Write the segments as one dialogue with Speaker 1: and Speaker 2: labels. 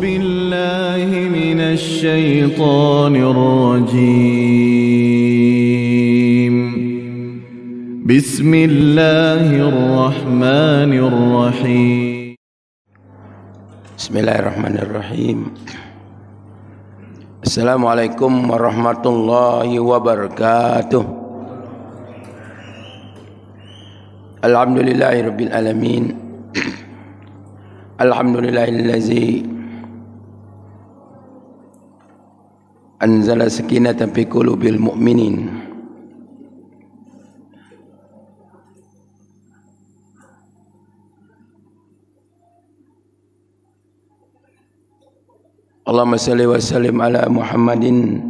Speaker 1: بالله من الشيطان الرجيم بسم الله الرحمن الرحيم بسم الله الرحمن الرحيم السلام عليكم ورحمة الله وبركاته الحمد لله رب العالمين الحمد لله الذي anzala sakinata fi qulubil mu'minin Allahumma salli wa sallim ala Muhammadin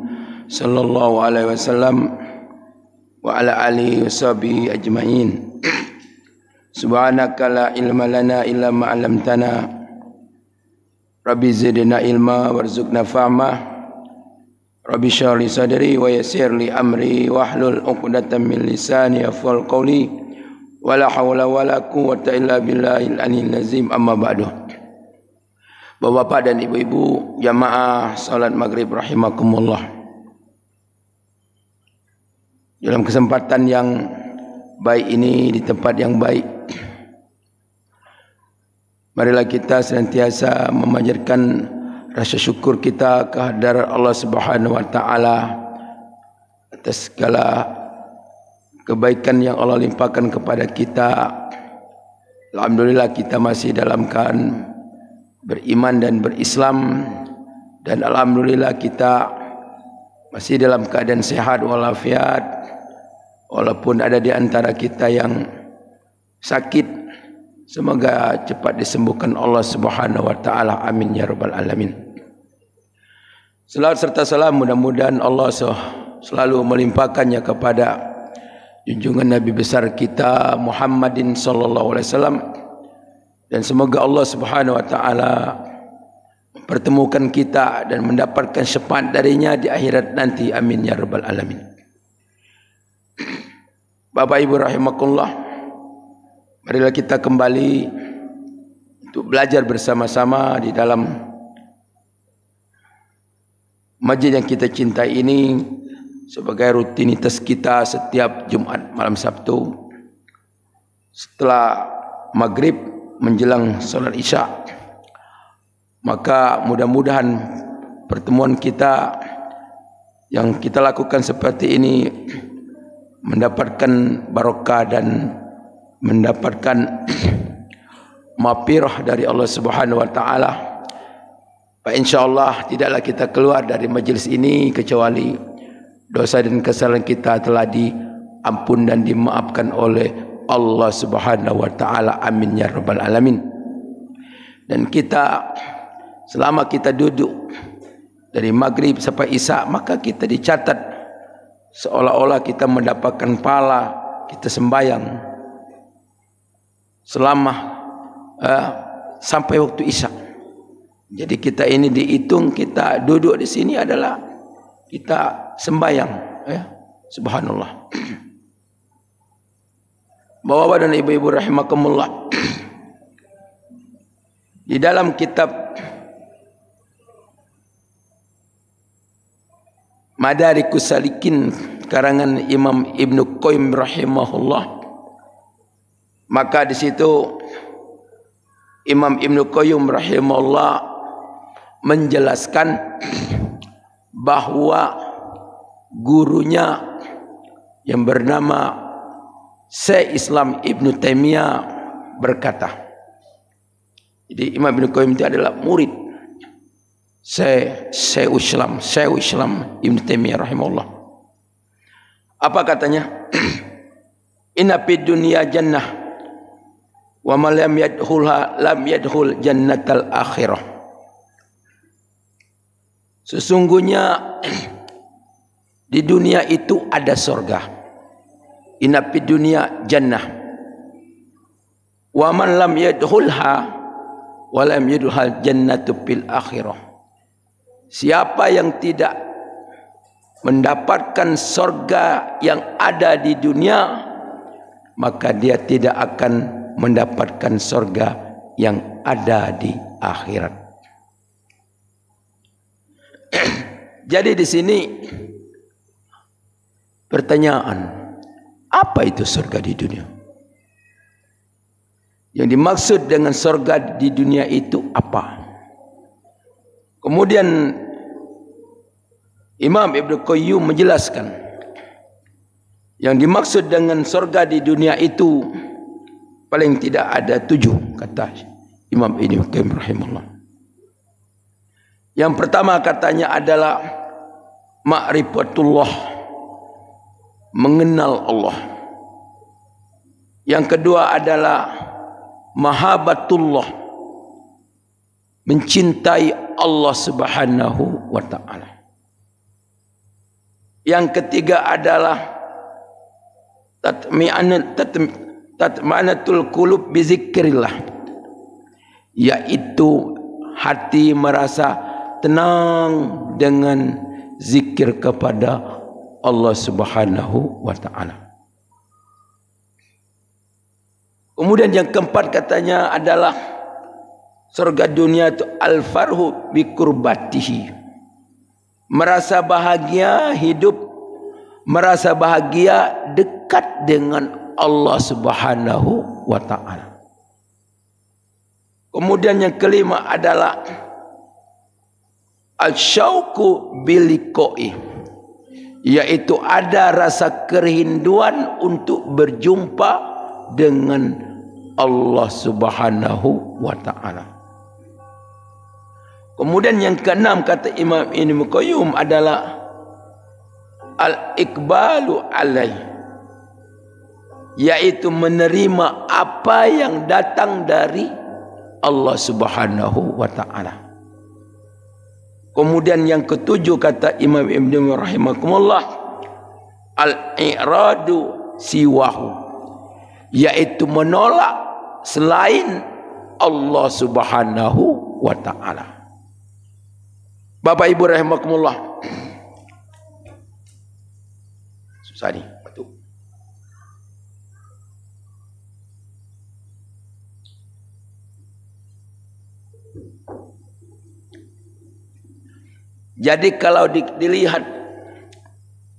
Speaker 1: sallallahu alaihi wasallam wa ala Ali washabi ajmain subhanaka la ilma lana illa ma 'allamtana rabbi zidna ilma warzuqna fahma. Rabbi syarli sadri wa yassir amri wa hlul 'uqdatam min lisani yafqahu qawli wa la hawla wa la quwwata illa billahi al-'aliyyil 'azhim amma ba'du Bapak-bapak dan ibu-ibu jamaah salat maghrib rahimakumullah Dalam kesempatan yang baik ini di tempat yang baik Marilah kita senantiasa memajarkan rasa syukur kita kehadiran Allah Subhanahu wa taala atas segala kebaikan yang Allah limpahkan kepada kita. Alhamdulillah kita masih dalam kan beriman dan berislam dan alhamdulillah kita masih dalam keadaan sehat walafiat walaupun ada di antara kita yang sakit semoga cepat disembuhkan Allah Subhanahu wa taala amin ya rabbal alamin Selawat serta salam mudah-mudahan Allah selalu melimpahkannya kepada junjungan Nabi besar kita Muhammadin sallallahu alaihi wasallam dan semoga Allah Subhanahu wa taala mempertemukan kita dan mendapatkan syafaat darinya di akhirat nanti amin ya rabbal alamin. Bapak Ibu rahimakumullah marilah kita kembali untuk belajar bersama-sama di dalam masjid yang kita cinta ini sebagai rutinitas kita setiap Jumaat malam Sabtu setelah maghrib menjelang solat isya maka mudah-mudahan pertemuan kita yang kita lakukan seperti ini mendapatkan barokah dan mendapatkan mafirah dari Allah Subhanahu wa taala. Pak insya Allah tidaklah kita keluar dari majlis ini kecuali dosa dan kesalahan kita telah diampun dan dimaafkan oleh Allah Subhanahu wa taala amin ya robbal alamin. Dan kita selama kita duduk dari maghrib sampai isya maka kita dicatat seolah-olah kita mendapatkan pala kita sembayang selama uh, sampai waktu isya. Jadi kita ini dihitung kita duduk di sini adalah kita sembahyang ya. Subhanallah. Bapak-bapak dan ibu-ibu rahimakumullah. Di dalam kitab Madarikus Salikin karangan Imam Ibn Qayyim rahimahullah maka di situ Imam Ibn Qayyim rahimahullah menjelaskan bahwa gurunya yang bernama Syekh Islam ibnu Taimiyah berkata. Jadi Imam Ibn Qayyim itu adalah murid Syekh Syekh Islam, Syekh Islam ibnu Taimiyah rahimahullah. Apa katanya? Inna fid dunya jannah wa man lam yadkhulha lam yadkhul jannatal akhirah. Sesungguhnya di dunia itu ada surga. Inna fid dunya jannah. Wa man lam yadkhulha wa lam jannah tu pil akhirah. Siapa yang tidak mendapatkan sorga yang ada di dunia maka dia tidak akan mendapatkan sorga yang ada di akhirat. Jadi di sini pertanyaan, apa itu surga di dunia? Yang dimaksud dengan surga di dunia itu apa? Kemudian Imam Ibnu Qayyum menjelaskan yang dimaksud dengan surga di dunia itu paling tidak ada tujuh kata Imam Ibn Qayyum rahimahullah. Yang pertama katanya adalah ma'rifatullah mengenal Allah. Yang kedua adalah mahabbatullah mencintai Allah Subhanahu wa taala. Yang ketiga adalah tatmi'anatul kulub bizikrillah yaitu hati merasa tenang dengan zikir kepada Allah Subhanahu wa taala. Kemudian yang keempat katanya adalah surga dunia itu al-farhu bi kurbatihi. Merasa bahagia hidup merasa bahagia dekat dengan Allah Subhanahu wa taala. Kemudian yang kelima adalah asyauku bilikoi yaitu ada rasa kerinduan untuk berjumpa dengan Allah Subhanahu wa taala. Kemudian yang keenam kata Imam Ibn Qayyim adalah al-iqbalu alai yaitu menerima apa yang datang dari Allah Subhanahu wa taala. Kemudian yang ketujuh kata Imam Ibn Rahimahumullah Al-i'radu siwahu yaitu menolak selain Allah Subhanahu wa taala. Bapak Ibu rahimakumullah. Susah nih. Jadi kalau dilihat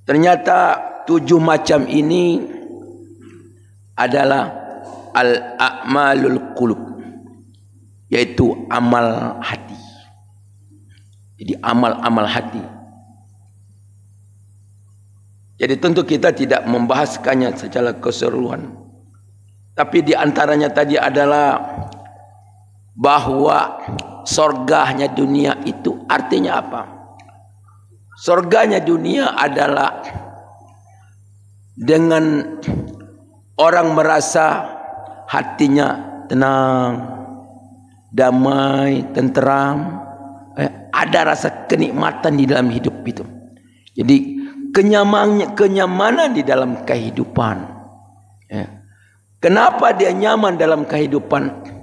Speaker 1: ternyata tujuh macam ini adalah al-a'malul qulub yaitu amal hati. Jadi amal-amal hati. Jadi tentu kita tidak membahaskannya secara keseluruhan. Tapi di antaranya tadi adalah bahwa sorgahnya dunia itu artinya apa? Surganya dunia adalah dengan orang merasa hatinya tenang, damai, tenteram. Eh, ada rasa kenikmatan di dalam hidup itu. Jadi kenyamannya kenyamanan di dalam kehidupan. Eh, kenapa dia nyaman dalam kehidupan?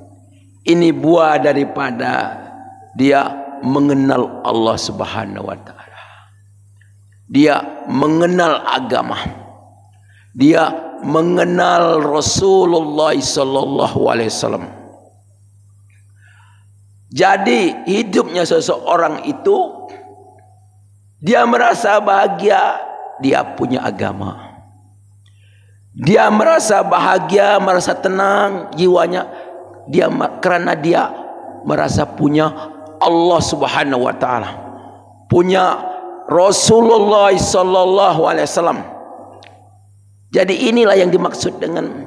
Speaker 1: Ini buah daripada dia mengenal Allah Subhanahu Wataala dia mengenal agama dia mengenal Rasulullah SAW. jadi hidupnya seseorang itu dia merasa bahagia dia punya agama dia merasa bahagia merasa tenang jiwanya dia kerana dia merasa punya Allah Subhanahu wa taala punya Rasulullah sallallahu alaihi wasallam. Jadi inilah yang dimaksud dengan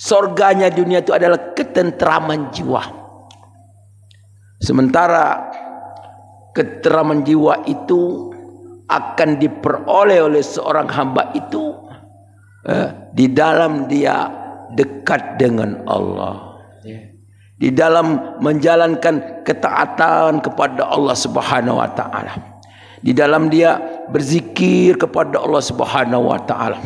Speaker 1: surganya dunia itu adalah ketenteraman jiwa. Sementara ketenteraman jiwa itu akan diperoleh oleh seorang hamba itu eh, di dalam dia dekat dengan Allah. Ya. Di dalam menjalankan ketaatan kepada Allah Subhanahu wa taala di dalam dia berzikir kepada Allah Subhanahu wa taala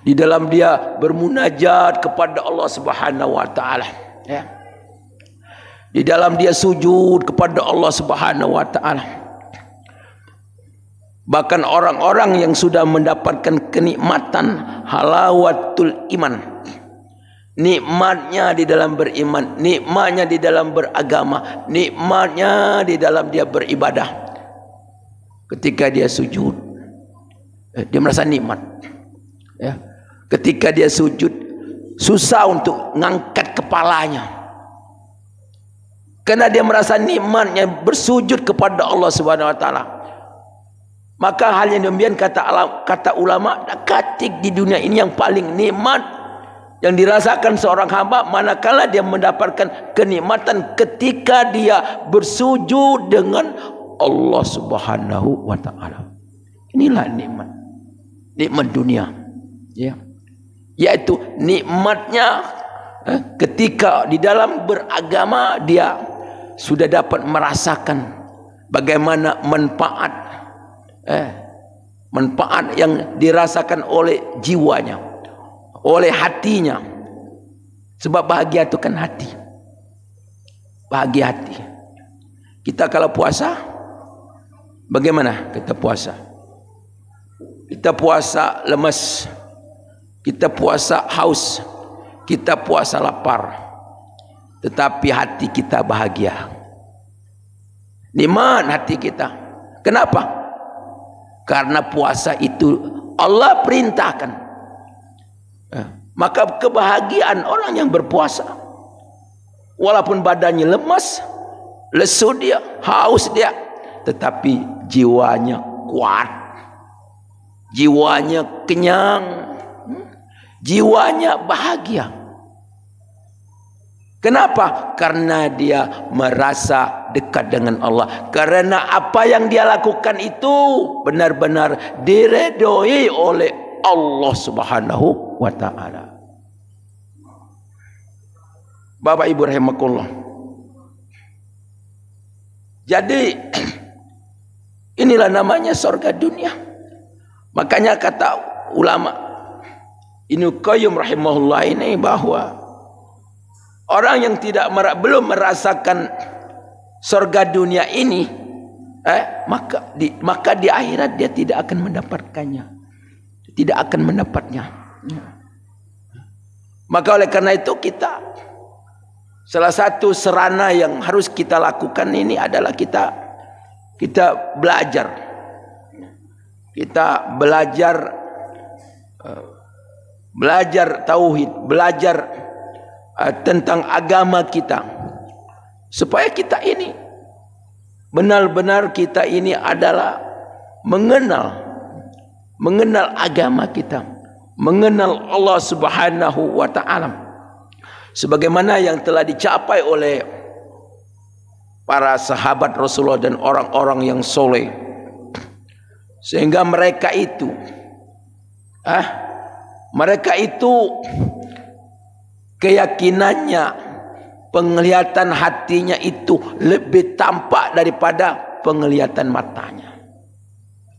Speaker 1: di dalam dia bermunajat kepada Allah Subhanahu wa taala ya di dalam dia sujud kepada Allah Subhanahu wa taala bahkan orang-orang yang sudah mendapatkan kenikmatan halawatul iman nikmatnya di dalam beriman nikmatnya di dalam beragama nikmatnya di dalam dia beribadah Ketika dia sujud, eh, dia merasa nikmat. Ya. Ketika dia sujud, susah untuk ngangkat kepalanya. Karena dia merasa nikmatnya bersujud kepada Allah Subhanahu wa taala. Maka hal yang demikian kata alam, kata ulama katik di dunia ini yang paling nikmat yang dirasakan seorang hamba manakala dia mendapatkan kenikmatan ketika dia bersujud dengan Allah Subhanahu wa taala. Inilah nikmat. Nikmat dunia. Ya. Yaitu nikmatnya eh, ketika di dalam beragama dia sudah dapat merasakan bagaimana manfaat eh manfaat yang dirasakan oleh jiwanya, oleh hatinya. Sebab bahagia itu kan hati. Bahagia hati. Kita kalau puasa, Bagaimana kita puasa? Kita puasa lemas. Kita puasa haus. Kita puasa lapar. Tetapi hati kita bahagia. Di mana hati kita? Kenapa? Karena puasa itu Allah perintahkan. Eh, maka kebahagiaan orang yang berpuasa. Walaupun badannya lemas, lesu dia, haus dia. Tetapi jiwanya kuat jiwanya kenyang hmm? jiwanya bahagia kenapa karena dia merasa dekat dengan Allah karena apa yang dia lakukan itu benar-benar diredoi oleh Allah Subhanahu wa taala Bapak Ibu rahimakumullah jadi Inilah namanya sorga dunia. Makanya kata ulama Ibnu Qayyim rahimahullah ini bahwa orang yang tidak merak, belum merasakan sorga dunia ini eh, maka di maka di akhirat dia tidak akan mendapatkannya tidak akan mendapatnya maka oleh karena itu kita salah satu serana yang harus kita lakukan ini adalah kita kita belajar kita belajar eh, belajar tauhid belajar eh, tentang agama kita supaya kita ini benar-benar kita ini adalah mengenal mengenal agama kita mengenal Allah Subhanahu wa taala sebagaimana yang telah dicapai oleh para sahabat Rasulullah dan orang-orang yang soleh sehingga mereka itu ah mereka itu keyakinannya penglihatan hatinya itu lebih tampak daripada penglihatan matanya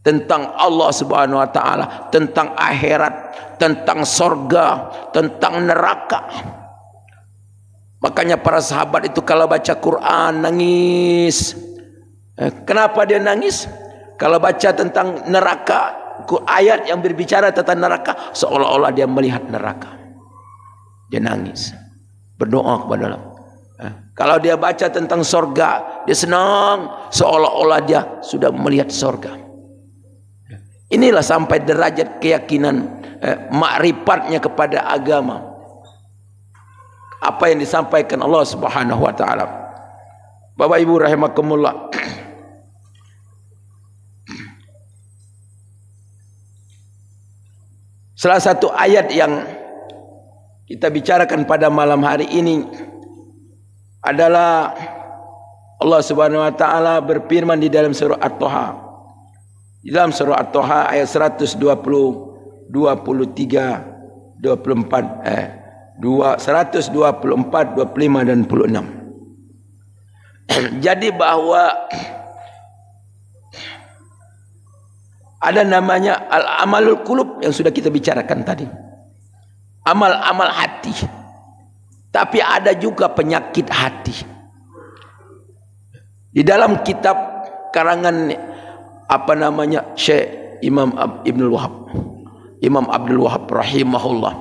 Speaker 1: tentang Allah Subhanahu wa taala, tentang akhirat, tentang sorga, tentang neraka. Makanya para sahabat itu kalau baca Quran nangis. Eh, kenapa dia nangis? Kalau baca tentang neraka, ayat yang berbicara tentang neraka, seolah-olah dia melihat neraka. Dia nangis, berdoa kepada Allah. Eh, kalau dia baca tentang sorga, dia senang seolah-olah dia sudah melihat sorga. Inilah sampai derajat keyakinan eh, makrifatnya kepada agama. apa yang disampaikan Allah Subhanahu wa taala. Bapak Ibu rahimakumullah. Salah satu ayat yang kita bicarakan pada malam hari ini adalah Allah Subhanahu wa taala berfirman di dalam surah At-Taha. Di dalam surah At-Taha ayat 120 23 24 eh 124, 25 dan 26. Jadi bahawa ada namanya al-amalul kulub yang sudah kita bicarakan tadi. Amal-amal hati. Tapi ada juga penyakit hati. Di dalam kitab karangan apa namanya Syekh Imam Ibnul Wahab. Imam Abdul Wahab rahimahullah.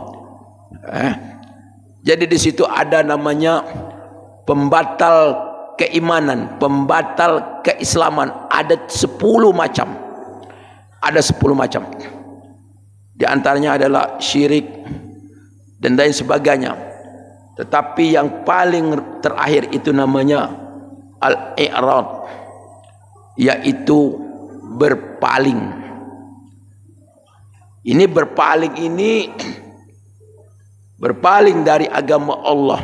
Speaker 1: Eh, jadi di situ ada namanya pembatal keimanan, pembatal keislaman. Ada sepuluh macam. Ada sepuluh macam. Di antaranya adalah syirik dan lain sebagainya. Tetapi yang paling terakhir itu namanya al-i'rad. Yaitu berpaling. Ini berpaling ini berpaling dari agama Allah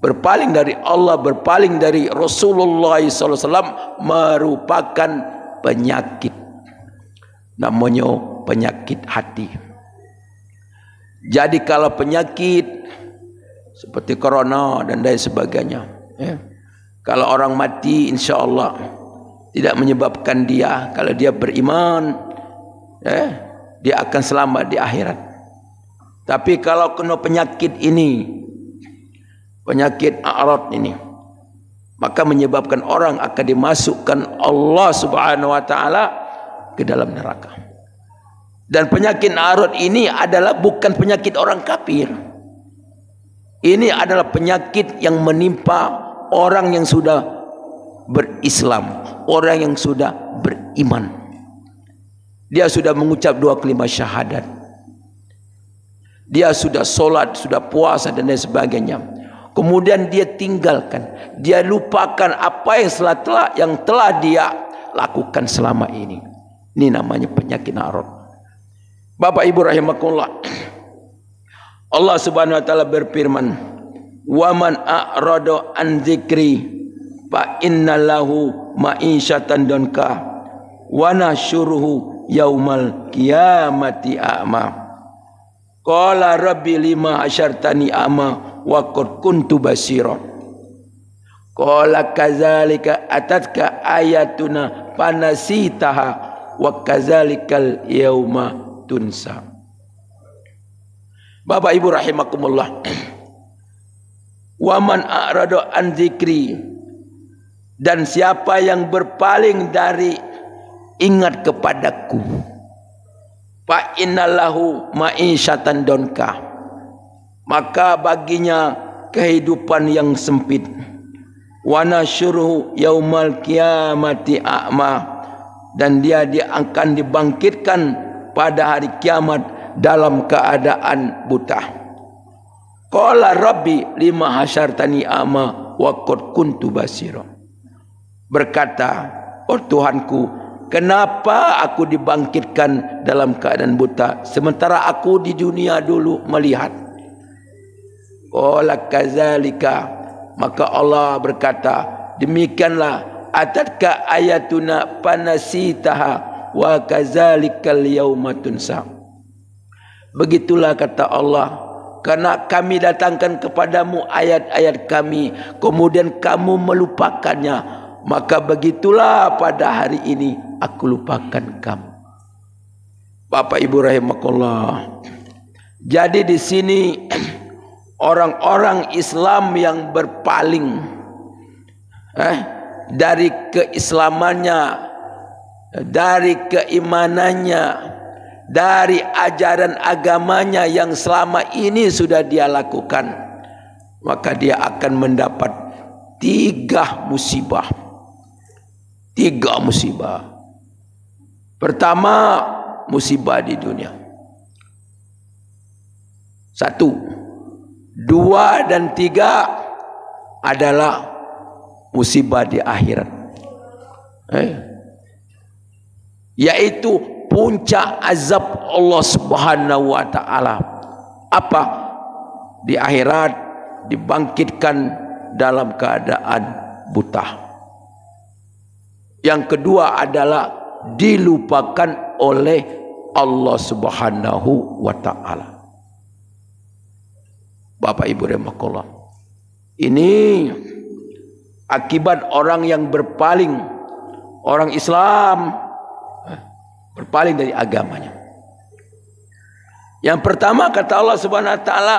Speaker 1: berpaling dari Allah berpaling dari Rasulullah SAW merupakan penyakit namanya penyakit hati jadi kalau penyakit seperti corona dan lain sebagainya ya. kalau orang mati insya Allah tidak menyebabkan dia kalau dia beriman ya, dia akan selamat di akhirat Tapi kalau kena penyakit ini, penyakit arat ini, maka menyebabkan orang akan dimasukkan Allah Subhanahu wa taala ke dalam neraka. Dan penyakit arut ini adalah bukan penyakit orang kafir. Ini adalah penyakit yang menimpa orang yang sudah berislam. Orang yang sudah beriman. Dia sudah mengucap dua kelima syahadat dia sudah solat, sudah puasa dan lain sebagainya. Kemudian dia tinggalkan, dia lupakan apa yang telah telah yang telah dia lakukan selama ini. Ini namanya penyakit narot. Bapak Ibu rahimakumullah. Allah Subhanahu wa taala berfirman, "Wa man a'rada an dzikri fa innalahu ma'isyatan donka, wa nasyuruhu yaumal qiyamati a'ma'." Qala rabbi lima asyartani ama wa qad kuntu basira. Qala kadzalika atatka ayatuna panasitaha wa kadzalikal yauma tunsa. Bapak Ibu rahimakumullah. Wa man arada an dzikri dan siapa yang berpaling dari ingat kepadaku fa innalahu ma'isyatan donka maka baginya kehidupan yang sempit wa nasyuruhu yaumal kiamati a'ma dan dia akan dibangkitkan pada hari kiamat dalam keadaan buta qala rabbi lima hasyartani a'ma wa qad kuntu basira berkata oh tuhanku Kenapa aku dibangkitkan dalam keadaan buta sementara aku di dunia dulu melihat? Qala zalika maka Allah berkata demikianlah atatka ayatuna panasitaha wa kazalikal yaumatunsa. Begitulah kata Allah karena kami datangkan kepadamu ayat-ayat kami kemudian kamu melupakannya. Maka begitulah pada hari ini aku lupakan kamu. Bapak Ibu rahimakallah. Jadi di sini orang-orang Islam yang berpaling eh dari keislamannya, dari keimanannya, dari ajaran agamanya yang selama ini sudah dia lakukan, maka dia akan mendapat tiga musibah tiga musibah. Pertama musibah di dunia. Satu, dua dan tiga adalah musibah di akhirat. Eh? Yaitu puncak azab Allah Subhanahu wa taala. Apa? Di akhirat dibangkitkan dalam keadaan buta. Yang kedua adalah dilupakan oleh Allah Subhanahu wa taala. Bapak Ibu rahimakumullah. Ini akibat orang yang berpaling orang Islam eh, berpaling dari agamanya. Yang pertama kata Allah Subhanahu wa taala,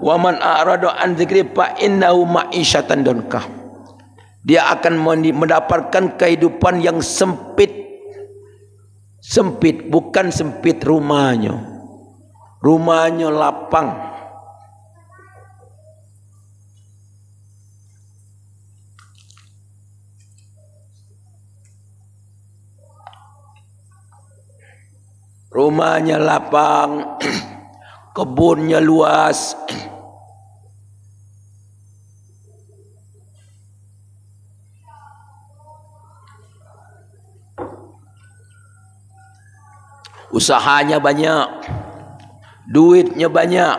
Speaker 1: "Wa man a'rada an dzikri fa innahu ma'isyatan dunkah." dia akan mendapatkan kehidupan yang sempit sempit bukan sempit rumahnya rumahnya lapang rumahnya lapang kebunnya luas usahanya banyak, duitnya banyak.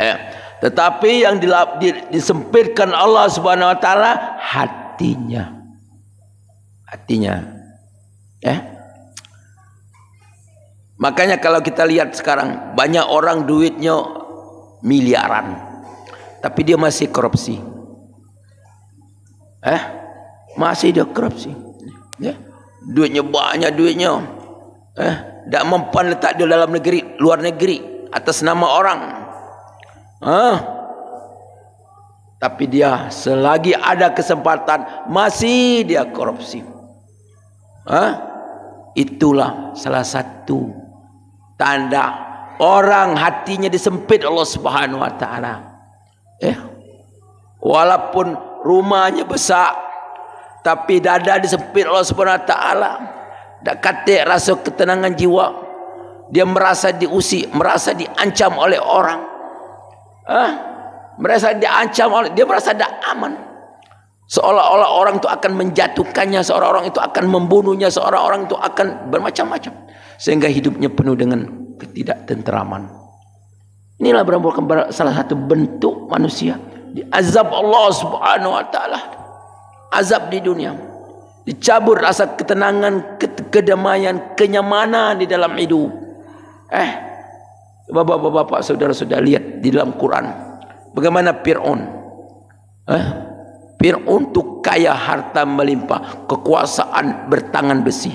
Speaker 1: Eh, tetapi yang disempitkan Allah Subhanahu wa taala hatinya. Hatinya. Eh? Makanya kalau kita lihat sekarang banyak orang duitnya miliaran tapi dia masih korupsi. Eh? Masih dia korupsi. Ya? Duitnya banyak duitnya. eh, tak mempan letak dia dalam negeri luar negeri atas nama orang eh, tapi dia selagi ada kesempatan masih dia korupsi eh, itulah salah satu tanda orang hatinya disempit Allah Subhanahu wa taala eh walaupun rumahnya besar tapi dada disempit Allah Subhanahu wa taala tak kate rasa ketenangan jiwa. Dia merasa diusik, merasa diancam oleh orang. Ah, merasa diancam oleh dia merasa tak aman. Seolah-olah orang itu akan menjatuhkannya, seorang orang itu akan membunuhnya, seorang orang itu akan bermacam-macam sehingga hidupnya penuh dengan ketidaktentraman Inilah merupakan salah satu bentuk manusia diazab Allah Subhanahu wa taala. Azab di dunia dicabut rasa ketenangan, kedamaian, kenyamanan di dalam hidup. Eh, bapak-bapak, saudara-saudara lihat di dalam Quran bagaimana Fir'aun. Eh, Fir'aun itu kaya harta melimpah, kekuasaan bertangan besi.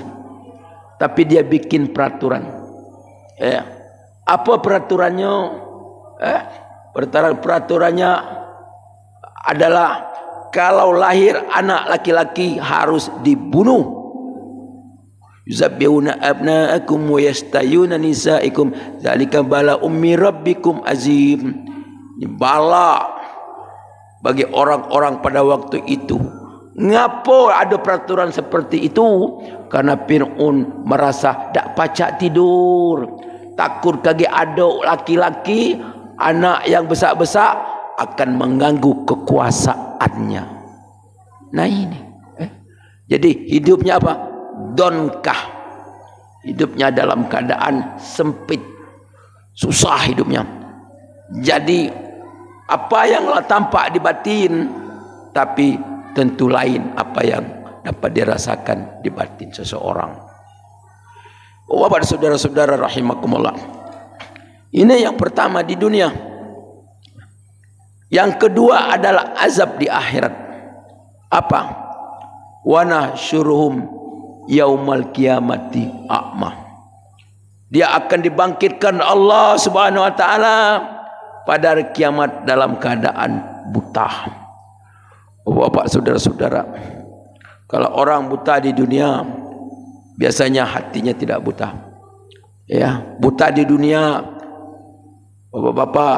Speaker 1: Tapi dia bikin peraturan. Eh, apa peraturannya? Eh, peraturannya adalah kalau lahir anak laki-laki harus dibunuh yuzabbihuna abna'akum wa yastayuna nisa'ikum zalika bala ummi rabbikum azim bala bagi orang-orang pada waktu itu ngapo ada peraturan seperti itu karena Fir'un merasa tak pacak tidur takut kaki ada laki-laki anak yang besar-besar akan mengganggu kekuasaannya. Nah ini. Eh. Jadi hidupnya apa? Donkah. Hidupnya dalam keadaan sempit. Susah hidupnya. Jadi apa yang tampak di batin. Tapi tentu lain apa yang dapat dirasakan di batin seseorang. Oh, Bapak saudara-saudara rahimakumullah. Ini yang pertama di dunia. Yang kedua adalah azab di akhirat. Apa? Wana syuruhum yaumal kiamati a'ma. Dia akan dibangkitkan Allah Subhanahu wa taala pada hari kiamat dalam keadaan buta. Bapak-bapak, oh, saudara-saudara, kalau orang buta di dunia biasanya hatinya tidak buta. Ya, buta di dunia. Bapak-bapak,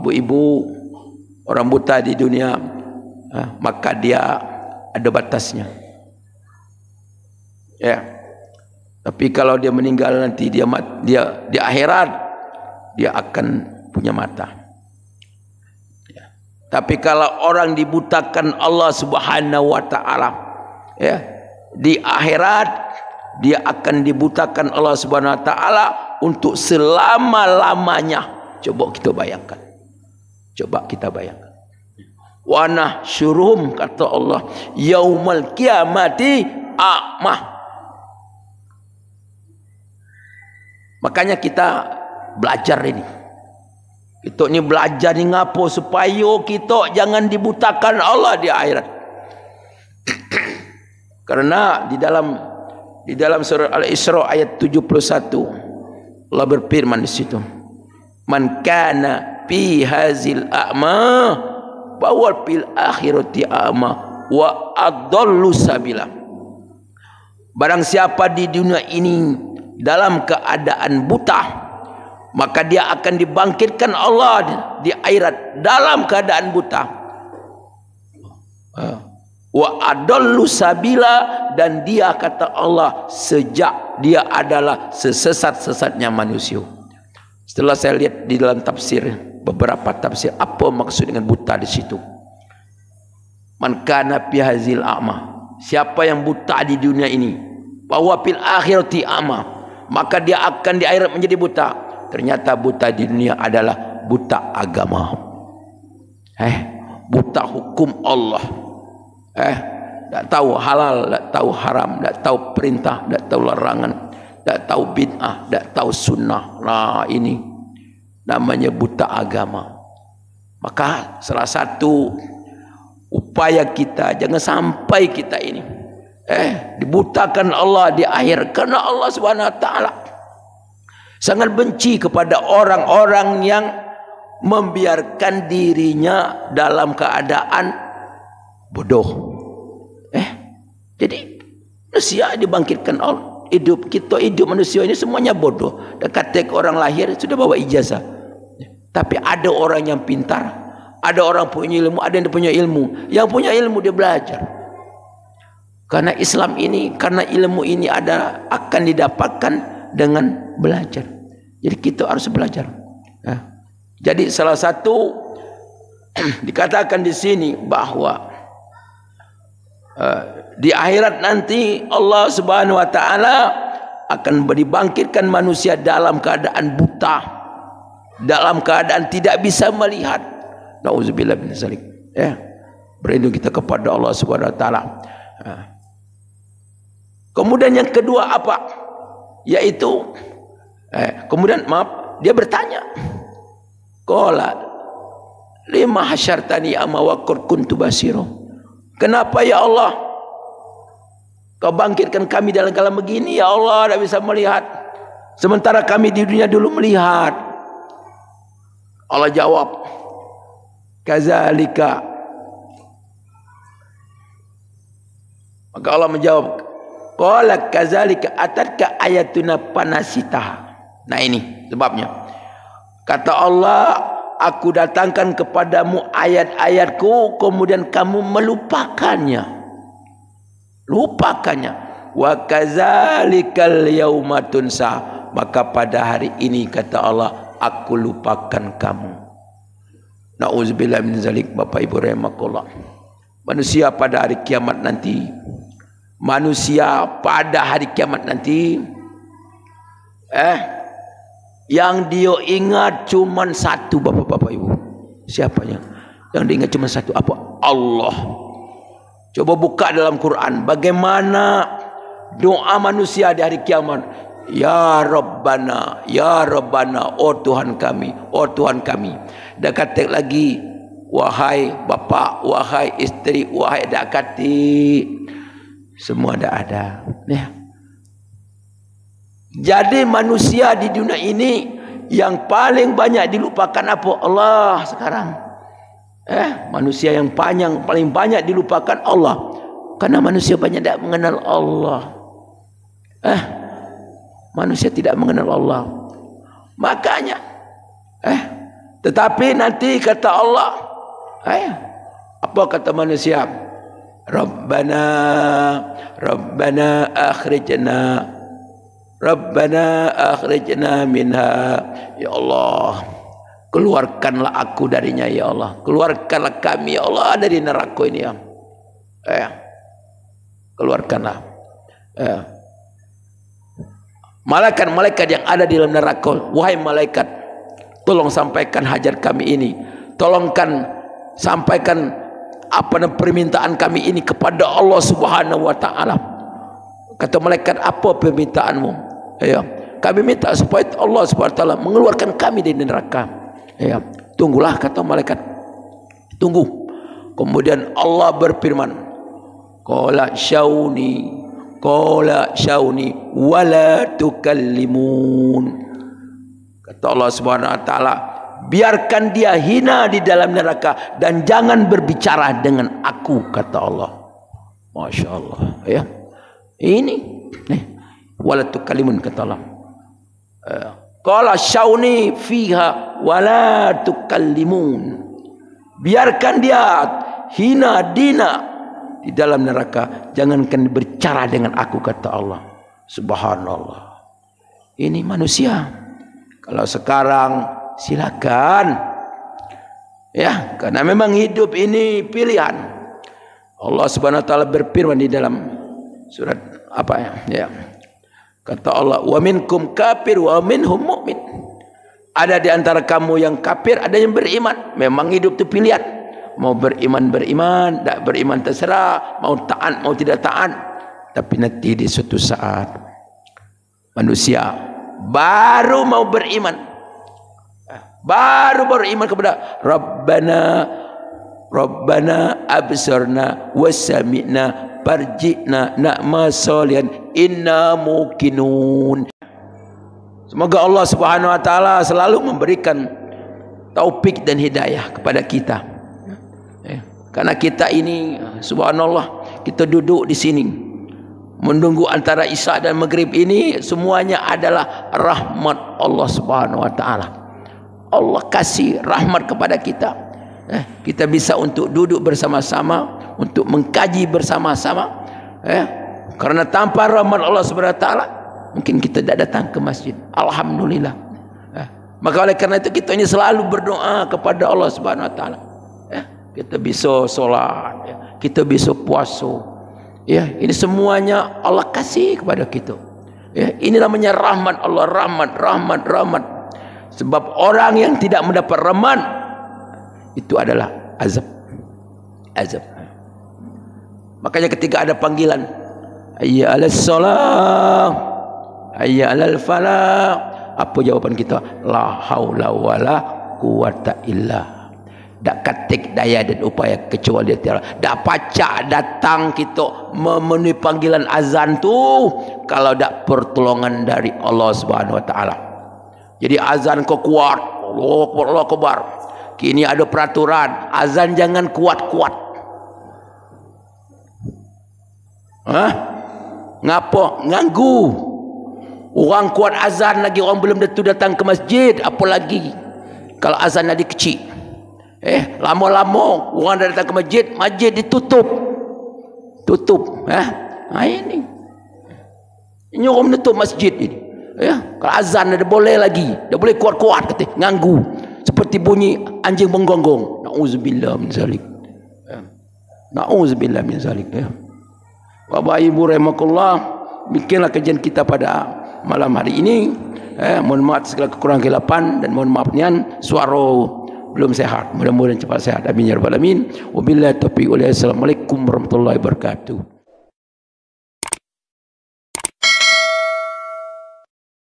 Speaker 1: ibu-ibu, orang buta di dunia ha, maka dia ada batasnya ya tapi kalau dia meninggal nanti dia mat, dia di akhirat dia akan punya mata ya. tapi kalau orang dibutakan Allah Subhanahu wa taala ya di akhirat dia akan dibutakan Allah Subhanahu wa taala untuk selama-lamanya coba kita bayangkan Coba kita bayangkan. wanah nahsyurum kata Allah yaumal kiamati amah. Makanya kita belajar ini. Kita ni belajar ni ngapo supaya kita jangan dibutakan Allah di akhirat. Karena di dalam di dalam surah Al-Isra ayat 71 Allah berfirman di situ. Man kana fi hazil a'ma bahwa fil akhirati a'ma wa adallu sabila barang siapa di dunia ini dalam keadaan buta maka dia akan dibangkitkan Allah di akhirat dalam keadaan buta ha. wa adallu sabila dan dia kata Allah sejak dia adalah sesesat-sesatnya manusia setelah saya lihat di dalam tafsir beberapa tafsir apa maksud dengan buta di situ man kana fi hazil a'ma siapa yang buta di dunia ini bahwa fil akhirati a'ma maka dia akan di akhirat menjadi buta ternyata buta di dunia adalah buta agama eh buta hukum Allah eh tak tahu halal tak tahu haram tak tahu perintah tak tahu larangan tak tahu bid'ah tak tahu sunnah nah ini namanya buta agama. Maka salah satu upaya kita jangan sampai kita ini eh dibutakan Allah di akhir karena Allah Subhanahu wa taala sangat benci kepada orang-orang yang membiarkan dirinya dalam keadaan bodoh. Eh, jadi manusia dibangkitkan Allah hidup kita hidup manusia ini semuanya bodoh. Dan kata orang lahir sudah bawa ijazah. Tapi ada orang yang pintar, ada orang punya ilmu, ada yang punya ilmu. Yang punya ilmu dia belajar. Karena Islam ini, karena ilmu ini ada akan didapatkan dengan belajar. Jadi kita harus belajar. Ya. Jadi salah satu dikatakan di sini bahawa uh, eh, di akhirat nanti Allah Subhanahu Wa Taala akan dibangkitkan manusia dalam keadaan buta dalam keadaan tidak bisa melihat. Nauzubillah min zalik. Ya. Berlindung kita kepada Allah Subhanahu wa taala. Ha. Kemudian yang kedua apa? Yaitu eh, kemudian maaf, dia bertanya. Qala lima hasyartani amma wa kuntu basira. Kenapa ya Allah? Kau bangkitkan kami dalam keadaan begini ya Allah, tidak bisa melihat. Sementara kami di dunia dulu melihat, Allah jawab kazalika maka Allah menjawab qala kazalika atatka ayatuna panasita nah ini sebabnya kata Allah aku datangkan kepadamu ayat-ayatku kemudian kamu melupakannya lupakannya wa kazalikal yaumatun sa maka pada hari ini kata Allah aku lupakan kamu. Nauzubillah min zalik Bapak Ibu rahimakumullah. Manusia pada hari kiamat nanti manusia pada hari kiamat nanti eh yang dia ingat cuma satu Bapak-bapak Ibu. Siapanya? Yang dia ingat cuma satu apa? Allah. Coba buka dalam Quran bagaimana doa manusia di hari kiamat Ya Rabbana, Ya Rabbana, Oh Tuhan kami, Oh Tuhan kami. Dan kata lagi, Wahai bapa, wahai isteri, wahai adik kati, semua dah ada. Ya. Jadi manusia di dunia ini yang paling banyak dilupakan apa Allah sekarang? Eh, manusia yang panjang paling banyak dilupakan Allah. Karena manusia banyak tak mengenal Allah. Eh, manusia tidak mengenal Allah makanya eh tetapi nanti kata Allah eh apa kata manusia Rabbana Rabbana akhrijna Rabbana akhrijna minha Ya Allah Keluarkanlah aku darinya Ya Allah Keluarkanlah kami Ya Allah dari neraka ini ya. Eh, keluarkanlah eh, malaikat-malaikat yang ada di dalam neraka wahai malaikat tolong sampaikan hajat kami ini tolongkan sampaikan apa nama permintaan kami ini kepada Allah Subhanahu wa taala kata malaikat apa permintaanmu ya kami minta supaya Allah Subhanahu wa taala mengeluarkan kami dari neraka ya tunggulah kata malaikat tunggu kemudian Allah berfirman qala syauni qala syauni wala tukallimun kata Allah Subhanahu wa taala biarkan dia hina di dalam neraka dan jangan berbicara dengan aku kata Allah Masya Allah ya ini nih wala tukallimun kata Allah eh, qala syauni fiha wala tukallimun biarkan dia hina dina di dalam neraka jangankan bercara dengan aku kata Allah subhanallah ini manusia kalau sekarang silakan ya karena memang hidup ini pilihan Allah subhanahu wa taala berfirman di dalam surat apa ya ya kata Allah wa minkum kafir wa minhum mukmin ada di antara kamu yang kafir ada yang beriman memang hidup itu pilihan mau beriman beriman tak beriman terserah mau taat mau tidak taat tapi nanti di suatu saat manusia baru mau beriman baru baru iman kepada Rabbana Rabbana absarna wasami'na parji'na nak salian inna mukinun semoga Allah subhanahu wa ta'ala selalu memberikan taufik dan hidayah kepada kita Karena kita ini subhanallah kita duduk di sini menunggu antara Isya dan Maghrib ini semuanya adalah rahmat Allah Subhanahu wa taala. Allah kasih rahmat kepada kita. Eh, kita bisa untuk duduk bersama-sama untuk mengkaji bersama-sama eh, karena tanpa rahmat Allah Subhanahu wa taala mungkin kita tidak datang ke masjid. Alhamdulillah. Eh, maka oleh karena itu kita ini selalu berdoa kepada Allah Subhanahu wa taala kita bisa solat ya. kita bisa puasa ya ini semuanya Allah kasih kepada kita ya ini namanya rahmat Allah rahmat rahmat rahmat sebab orang yang tidak mendapat rahmat itu adalah azab azab makanya ketika ada panggilan ayya alassalam ayya alal falah apa jawapan kita la haula wala quwata illa tak ketik daya dan upaya kecuali dia tiada. Tak pacak datang kita memenuhi panggilan azan tu kalau tak pertolongan dari Allah Subhanahu Wa Taala. Jadi azan kau kuat, Allah kuat, Allah kebar. Kini ada peraturan azan jangan kuat kuat. Ha? Ah, Ngapo? Nganggu. Orang kuat azan lagi orang belum datu datang ke masjid, apalagi kalau azan tadi kecil. Eh, lama-lama orang dah datang ke masjid, masjid ditutup. Tutup, Eh? Ha, ini. Ini menutup masjid ini. Ya, kalau azan ada boleh lagi. Dah boleh kuat-kuat kata, nganggu. Seperti bunyi anjing menggonggong. Nauzubillah min zalik. Ya. Nauzubillah min zalik, ya. Bapak Ibu rahimakumullah, bikinlah kajian kita pada malam hari ini. Eh, mohon maaf segala kekurangan kehilapan dan mohon maaf nian suara belum sehat. Mudah-mudahan cepat sehat. Amin ya rabbal alamin. Wabillahi taufiq. Assalamualaikum warahmatullahi wabarakatuh.